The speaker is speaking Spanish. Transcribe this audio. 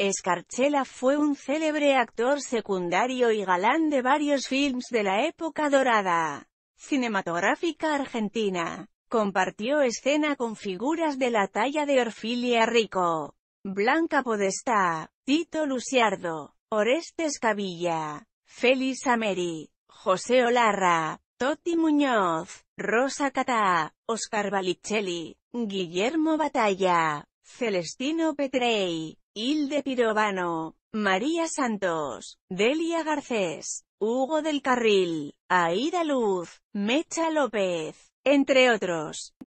Escarchela fue un célebre actor secundario y galán de varios films de la época dorada cinematográfica argentina. Compartió escena con figuras de la talla de Orfilia Rico, Blanca Podestá, Tito Luciardo, Orestes Cavilla, Félix Ameri, José Olarra, Toti Muñoz, Rosa Catá, Oscar Balicelli, Guillermo Batalla, Celestino Petrey, Hilde Pirovano, María Santos, Delia Garcés, Hugo del Carril, Aida Luz, Mecha López, entre otros.